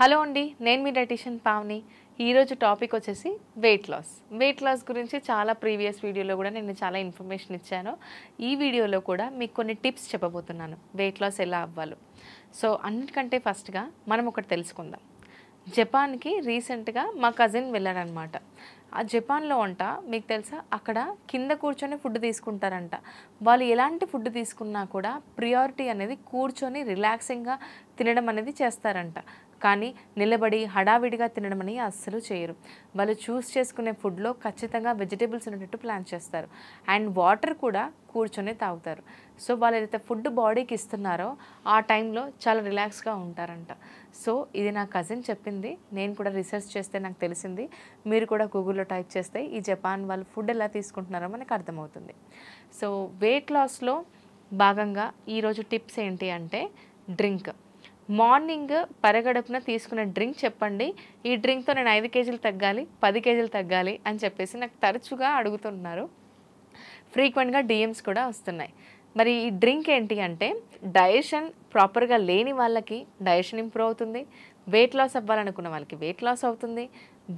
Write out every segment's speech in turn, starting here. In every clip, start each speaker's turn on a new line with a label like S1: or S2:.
S1: hello అండి నేను మీ dietitian Pavani ఈరోజు టాపిక్ వచ్చేసి వెయిట్ లాస్ వెయిట్ లాస్ గురించి చాలా ప్రీవియస్ వీడియోలో కూడా నేను చాలా ఇన్ఫర్మేషన్ ఇచ్చాను ఈ వీడియోలో కూడా మీకు కొన్ని టిప్స్ చెప్పబోతున్నాను వెయిట్ లాస్ ఎలా అవ్వాలో సో అన్నిటికంటే ఫస్ట్గా మనం ఒకటి తెలుసుకుందాం జపాన్కి రీసెంట్గా మా కజిన్ వెళ్ళాడనమాట ఆ జపాన్లో అంట మీకు తెలుసా అక్కడ కింద కూర్చొని ఫుడ్ తీసుకుంటారంట వాళ్ళు ఎలాంటి ఫుడ్ తీసుకున్నా కూడా ప్రియారిటీ అనేది కూర్చొని రిలాక్సింగ్గా తినడం అనేది చేస్తారంట కానీ నిలబడి హడావిడిగా తినడమని అస్సలు చేయరు వాళ్ళు చూస్ చేసుకునే ఫుడ్లో ఖచ్చితంగా వెజిటేబుల్స్ ఉండేటట్టు ప్లాన్ చేస్తారు అండ్ వాటర్ కూడా కూర్చొని తాగుతారు సో వాళ్ళు ఏదైతే ఫుడ్ బాడీకి ఇస్తున్నారో ఆ టైంలో చాలా రిలాక్స్గా ఉంటారంట సో ఇది నా కజిన్ చెప్పింది నేను కూడా రీసెర్చ్ చేస్తే నాకు తెలిసింది మీరు కూడా గూగుల్లో టైప్ చేస్తే ఈ జపాన్ వాళ్ళు ఫుడ్ ఎలా తీసుకుంటున్నారో మనకు అర్థమవుతుంది సో వెయిట్ లాస్లో భాగంగా ఈరోజు టిప్స్ ఏంటి అంటే డ్రింక్ మార్నింగ్ పరగడుపున తీసుకునే డ్రింక్ చెప్పండి ఈ డ్రింక్తో నేను ఐదు కేజీలు తగ్గాలి పది కేజీలు తగ్గాలి అని చెప్పేసి నాకు తరచుగా అడుగుతున్నారు ఫ్రీక్వెంట్గా డిఎమ్స్ కూడా వస్తున్నాయి మరి ఈ డ్రింక్ ఏంటి అంటే డైజెషన్ ప్రాపర్గా లేని వాళ్ళకి డైజెషన్ ఇంప్రూవ్ అవుతుంది వెయిట్ లాస్ అవ్వాలనుకున్న వాళ్ళకి వెయిట్ లాస్ అవుతుంది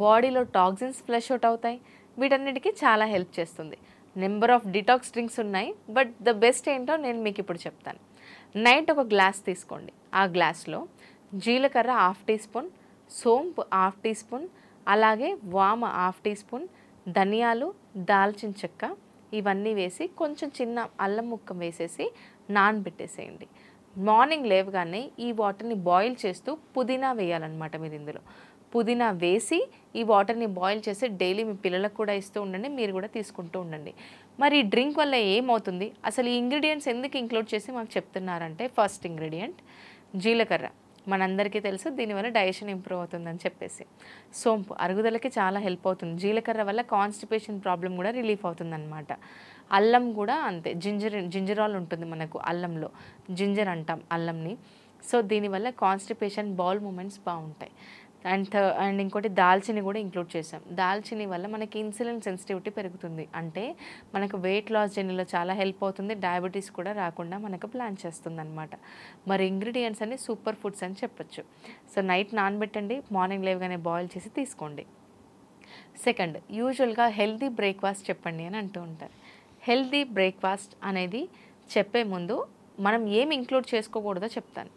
S1: బాడీలో టాక్సిన్స్ ఫ్లష్ అవుట్ అవుతాయి వీటన్నిటికీ చాలా హెల్ప్ చేస్తుంది నెంబర్ ఆఫ్ డిటాక్స్ డ్రింక్స్ ఉన్నాయి బట్ ద బెస్ట్ ఏంటో నేను మీకు ఇప్పుడు చెప్తాను నైట్ ఒక గ్లాస్ తీసుకోండి ఆ గ్లాస్లో జీలకర్ర హాఫ్ టీ స్పూన్ సోంపు హాఫ్ టీ స్పూన్ అలాగే వామ హాఫ్ టీ స్పూన్ ధనియాలు దాల్చిన చెక్క ఇవన్నీ వేసి కొంచెం చిన్న అల్లం ముక్క వేసేసి నానబెట్టేసేయండి మార్నింగ్ లేవగానే ఈ వాటర్ని బాయిల్ చేస్తూ పుదీనా వేయాలన్నమాట మీరు ఇందులో పుదీనా వేసి ఈ వాటర్ని బాయిల్ చేసి డైలీ మీ పిల్లలకు కూడా ఇస్తూ ఉండండి మీరు కూడా తీసుకుంటూ ఉండండి మరి ఈ డ్రింక్ వల్ల ఏమవుతుంది అసలు ఈ ఇంగ్రీడియంట్స్ ఎందుకు ఇంక్లూడ్ చేసి మాకు చెప్తున్నారంటే ఫస్ట్ ఇంగ్రీడియంట్ జీలకర్ర మనందరికీ తెలుసు దీనివల్ల డైజెషన్ ఇంప్రూవ్ అవుతుందని చెప్పేసి సోంపు అరుగుదలకి చాలా హెల్ప్ అవుతుంది జీలకర్ర వల్ల కాన్స్టిపేషన్ ప్రాబ్లం కూడా రిలీఫ్ అవుతుందన్నమాట అల్లం కూడా అంతే జింజర్ జింజరాల్ ఉంటుంది మనకు అల్లంలో జింజర్ అంటాం అల్లంని సో దీనివల్ల కాన్స్టిపేషన్ బౌల్ మూమెంట్స్ బాగుంటాయి అండ్ అండ్ ఇంకోటి దాల్చిని కూడా ఇంక్లూడ్ చేసాం దాల్చిని వల్ల మనకి ఇన్సులిన్ సెన్సిటివిటీ పెరుగుతుంది అంటే మనకు వెయిట్ లాస్ జర్నీలో చాలా హెల్ప్ అవుతుంది డయాబెటీస్ కూడా రాకుండా మనకు ప్లాన్ చేస్తుంది అనమాట మరి ఇంగ్రీడియంట్స్ అన్ని సూపర్ ఫుడ్స్ అని చెప్పొచ్చు సో నైట్ నానబెట్టండి మార్నింగ్ లేవగానే బాయిల్ చేసి తీసుకోండి సెకండ్ యూజువల్గా హెల్దీ బ్రేక్ఫాస్ట్ చెప్పండి అని అంటూ ఉంటారు హెల్దీ బ్రేక్ఫాస్ట్ అనేది చెప్పే ముందు మనం ఏమి ఇంక్లూడ్ చేసుకోకూడదో చెప్తాను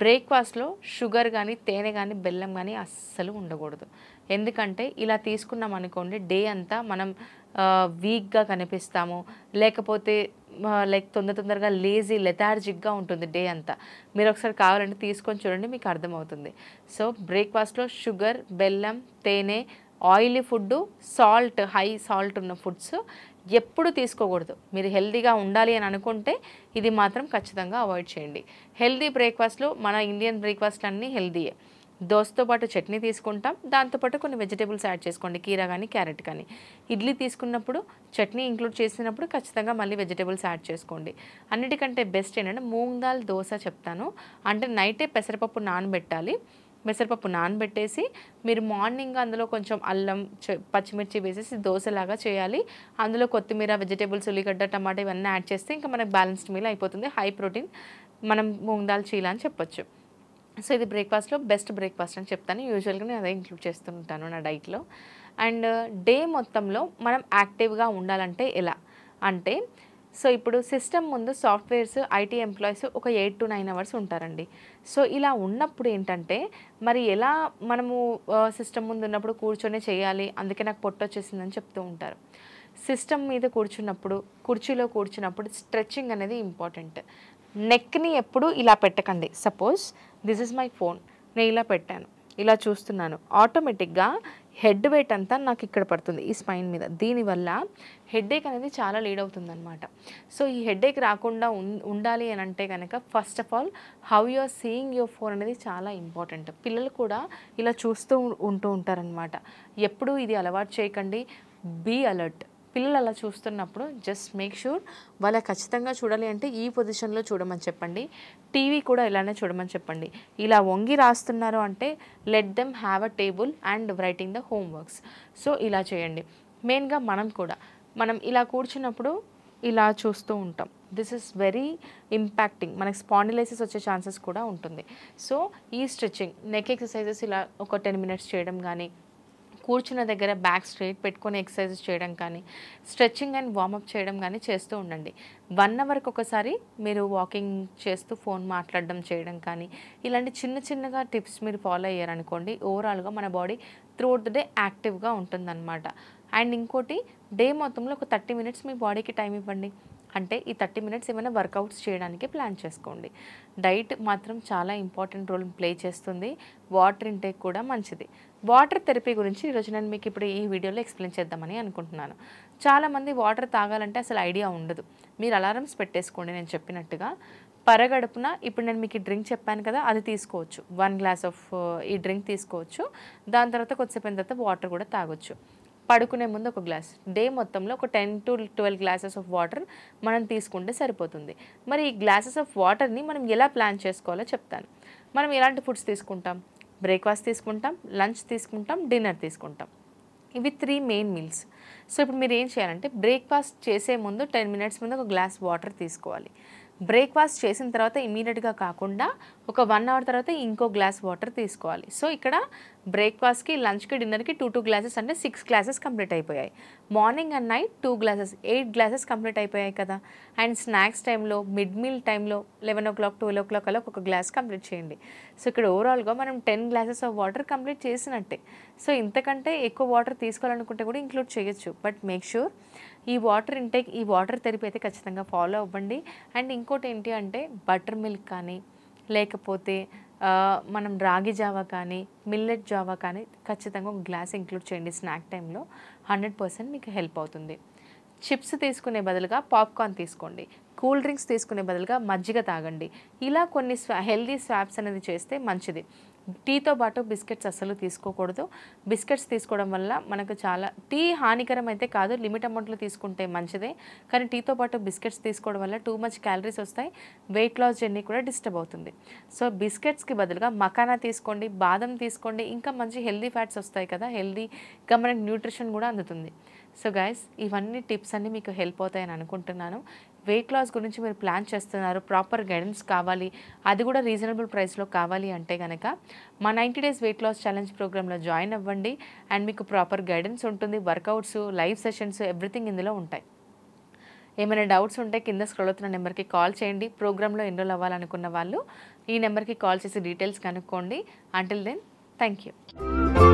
S1: బ్రేక్ఫాస్ట్లో షుగర్ కానీ తేనె కానీ బెల్లం కానీ అస్సలు ఉండకూడదు ఎందుకంటే ఇలా తీసుకున్నాం అనుకోండి డే అంతా మనం వీక్గా కనిపిస్తాము లేకపోతే లైక్ తొందర తొందరగా లేజీ లెథార్జిక్గా ఉంటుంది డే అంతా మీరు ఒకసారి కావాలంటే తీసుకొని చూడండి మీకు అర్థమవుతుంది సో బ్రేక్ఫాస్ట్లో షుగర్ బెల్లం తేనె oily food salt high salt ఉన్న ఫుడ్స్ ఎప్పుడు తీసుకోకూడదు మీరు హెల్దీగా ఉండాలి అని అనుకుంటే ఇది మాత్రం ఖచ్చితంగా అవాయిడ్ చేయండి హెల్దీ బ్రేక్ఫాస్ట్లో మన ఇండియన్ బ్రేక్ఫాస్ట్ అన్నీ హెల్దీయే దోశతో పాటు చట్నీ తీసుకుంటాం దాంతోపాటు కొన్ని వెజిటేబుల్స్ యాడ్ చేసుకోండి కీరా కానీ క్యారెట్ కానీ ఇడ్లీ తీసుకున్నప్పుడు చట్నీ ఇంక్లూడ్ చేసినప్పుడు ఖచ్చితంగా మళ్ళీ వెజిటేబుల్స్ యాడ్ చేసుకోండి అన్నిటికంటే బెస్ట్ ఏంటంటే మూంగ్ దాల్ దోశ చెప్తాను అంటే నైటే పెసరపప్పు నానబెట్టాలి పెసరపప్పు నానబెట్టేసి మీరు మార్నింగ్ అందులో కొంచెం అల్లం పచ్చిమిర్చి వేసేసి దోశలాగా చేయాలి అందులో కొత్తిమీర వెజిటేబుల్స్ ఉల్లిగడ్డ టమాటా ఇవన్నీ యాడ్ చేస్తే ఇంకా మనకు బ్యాలెన్స్డ్ మీల్ అయిపోతుంది హై ప్రోటీన్ మనం దాల్ చీల అని చెప్పొచ్చు సో ఇది బ్రేక్ఫాస్ట్లో బెస్ట్ బ్రేక్ఫాస్ట్ అని చెప్తాను యూజువల్గా నేను అదే ఇంక్లూడ్ చేస్తుంటాను నా డైట్లో అండ్ డే మొత్తంలో మనం యాక్టివ్గా ఉండాలంటే ఎలా అంటే సో ఇప్పుడు సిస్టమ్ ముందు సాఫ్ట్వేర్స్ ఐటీ ఎంప్లాయీస్ ఒక ఎయిట్ టు నైన్ అవర్స్ ఉంటారండి సో ఇలా ఉన్నప్పుడు ఏంటంటే మరి ఎలా మనము సిస్టమ్ ముందు ఉన్నప్పుడు కూర్చొని చేయాలి అందుకే నాకు పొట్టు వచ్చేసిందని చెప్తూ ఉంటారు సిస్టమ్ మీద కూర్చున్నప్పుడు కుర్చీలో కూర్చున్నప్పుడు స్ట్రెచ్చింగ్ అనేది ఇంపార్టెంట్ నెక్ని ఎప్పుడు ఇలా పెట్టకండి suppose this is my phone నేను ఇలా పెట్టాను ఇలా చూస్తున్నాను ఆటోమేటిక్గా హెడ్ వెయిట్ అంతా నాకు ఇక్కడ పడుతుంది ఈ స్పైన్ మీద దీనివల్ల హెడేక్ అనేది చాలా లీడ్ అవుతుందన్నమాట సో ఈ హెడేక్ రాకుండా ఉండాలి అని అంటే కనుక first of all how you are seeing your phone అనేది చాలా ఇంపార్టెంట్ పిల్లలు కూడా ఇలా చూస్తూ ఉంటూ ఉంటారనమాట ఎప్పుడూ ఇది అలవాటు చేయకండి బీ అలర్ట్ పిల్లలు అలా చూస్తున్నప్పుడు జస్ట్ మేక్ షూర్ వాళ్ళ ఖచ్చితంగా చూడాలి అంటే ఈ పొజిషన్లో చూడమని చెప్పండి టీవీ కూడా ఇలానే చూడమని చెప్పండి ఇలా వంగి రాస్తున్నారు అంటే let them have a table and writing the homeworks so ఇలా చేయండి మెయిన్గా మనం కూడా మనం ఇలా కూర్చున్నప్పుడు ఇలా చూస్తూ ఉంటాం దిస్ ఇస్ వెరీ ఇంపాక్టింగ్ మనకి స్పాండిలైసిస్ వచ్చే ఛాన్సెస్ కూడా ఉంటుంది సో ఈ స్ట్రెచ్చింగ్ నెక్ ఎక్సర్సైజెస్ ఇలా ఒక టెన్ మినిట్స్ చేయడం కానీ కూర్చున్న దగ్గర బ్యాక్ స్ట్రైట్ పెట్టుకొని ఎక్సర్సైజ్ చేయడం కానీ స్ట్రెచ్చింగ్ అండ్ వార్మప్ చేయడం కానీ చేస్తూ ఉండండి వన్ అవర్కి ఒకసారి మీరు వాకింగ్ చేస్తూ ఫోన్ మాట్లాడడం చేయడం కానీ ఇలాంటి చిన్న చిన్నగా టిప్స్ మీరు ఫాలో అయ్యారనుకోండి ఓవరాల్గా మన బాడీ అవుట్ ద డే యాక్టివ్గా ఉంటుందన్నమాట అండ్ ఇంకోటి డే మొత్తంలో ఒక థర్టీ మినిట్స్ మీ బాడీకి టైం ఇవ్వండి అంటే ఈ థర్టీ మినిట్స్ ఏమైనా వర్కౌట్స్ చేయడానికి ప్లాన్ చేసుకోండి డైట్ మాత్రం చాలా ఇంపార్టెంట్ రోల్ ప్లే చేస్తుంది వాటర్ ఇంటేక్ కూడా మంచిది వాటర్ థెరపీ గురించి ఈరోజు నేను మీకు ఇప్పుడు ఈ వీడియోలో ఎక్స్ప్లెయిన్ చేద్దామని అనుకుంటున్నాను చాలామంది వాటర్ తాగాలంటే అసలు ఐడియా ఉండదు మీరు అలారమ్స్ పెట్టేసుకోండి నేను చెప్పినట్టుగా పరగడుపున ఇప్పుడు నేను మీకు ఈ డ్రింక్ చెప్పాను కదా అది తీసుకోవచ్చు వన్ గ్లాస్ ఆఫ్ ఈ డ్రింక్ తీసుకోవచ్చు దాని తర్వాత కొద్దిసేపు తర్వాత వాటర్ కూడా తాగొచ్చు పడుకునే ముందు ఒక గ్లాస్ డే మొత్తంలో ఒక ten to twelve glasses of water మనం తీసుకుంటే సరిపోతుంది మరి ఈ గ్లాసెస్ ఆఫ్ వాటర్ని మనం ఎలా ప్లాన్ చేసుకోవాలో చెప్తాను మనం ఎలాంటి ఫుడ్స్ తీసుకుంటాం బ్రేక్ఫాస్ట్ తీసుకుంటాం లంచ్ తీసుకుంటాం డిన్నర్ తీసుకుంటాం ఇవి త్రీ మెయిన్ మీల్స్ సో ఇప్పుడు మీరు ఏం చేయాలంటే బ్రేక్ఫాస్ట్ చేసే ముందు టెన్ మినిట్స్ ముందు ఒక గ్లాస్ వాటర్ తీసుకోవాలి బ్రేక్ఫాస్ట్ చేసిన తర్వాత ఇమీడియట్గా కాకుండా ఒక వన్ అవర్ తర్వాత ఇంకో గ్లాస్ వాటర్ తీసుకోవాలి సో ఇక్కడ బ్రేక్ఫాస్ట్కి లంచ్కి డిన్నర్కి టూ టూ గ్లాసెస్ అంటే సిక్స్ గ్లాసెస్ కంప్లీట్ అయిపోయాయి morning and night two glasses eight glasses complete అయిపోయాయి కదా అండ్ స్నాక్స్ టైంలో మిడ్ మీల్ టైంలో eleven o'clock twelve o'clock అలా ఒక గ్లాస్ కంప్లీట్ చేయండి సో ఇక్కడ ఓవరాల్గా మనం ten glasses of water complete చేసినట్టే సో ఇంతకంటే ఎక్కువ వాటర్ తీసుకోవాలనుకుంటే కూడా ఇంక్లూడ్ చేయొచ్చు బట్ మేక్ షూర్ ఈ వాటర్ ఇంటేక్ ఈ వాటర్ థెరపీ అయితే ఖచ్చితంగా ఫాలో అవ్వండి అండ్ ఇంకోటి ఏంటి అంటే బటర్ మిల్క్ కానీ లేకపోతే మనం రాగి జావా కానీ మిల్లెట్ జావా కానీ ఖచ్చితంగా ఒక గ్లాస్ ఇంక్లూడ్ చేయండి స్నాక్ టైంలో హండ్రెడ్ పర్సెంట్ మీకు హెల్ప్ అవుతుంది చిప్స్ తీసుకునే బదులుగా పాప్కార్న్ తీసుకోండి కూల్ డ్రింక్స్ తీసుకునే బదులుగా మజ్జిగ తాగండి ఇలా కొన్ని హెల్దీ స్వాప్స్ అనేది చేస్తే మంచిది టీతో పాటు బిస్కెట్స్ అస్సలు తీసుకోకూడదు బిస్కెట్స్ తీసుకోవడం వల్ల మనకు చాలా టీ హానికరం అయితే కాదు లిమిట్ అమౌంట్లో తీసుకుంటే మంచిదే కానీ టీతో పాటు బిస్కెట్స్ తీసుకోవడం వల్ల టూ మచ్ క్యాలరీస్ వస్తాయి వెయిట్ లాస్ జర్నీ కూడా డిస్టర్బ్ అవుతుంది సో బిస్కెట్స్కి బదులుగా మకానా తీసుకోండి బాదం తీసుకోండి ఇంకా మంచి హెల్దీ ఫ్యాట్స్ వస్తాయి కదా ఇంకా మనకి న్యూట్రిషన్ కూడా అందుతుంది సో గైస్ ఇవన్నీ టిప్స్ అన్నీ మీకు హెల్ప్ అవుతాయని అనుకుంటున్నాను వెయిట్ లాస్ గురించి మీరు ప్లాన్ చేస్తున్నారు ప్రాపర్ గైడెన్స్ కావాలి అది కూడా రీజనబుల్ ప్రైస్లో కావాలి అంటే కనుక మా ninety days weight loss challenge ప్రోగ్రాంలో జాయిన్ అవ్వండి అండ్ మీకు ప్రాపర్ గైడెన్స్ ఉంటుంది వర్కౌట్స్ లైవ్ సెషన్స్ ఎవ్రీథింగ్ ఇందులో ఉంటాయి ఏమైనా డౌట్స్ ఉంటే కింద స్క్రోల్ అవుతున్న నెంబర్కి కాల్ చేయండి ప్రోగ్రాంలో ఎన్రోల్ అవ్వాలనుకున్న వాళ్ళు ఈ నెంబర్కి కాల్ చేసి డీటెయిల్స్ కనుక్కోండి అంటిల్ దెన్ థ్యాంక్ యూ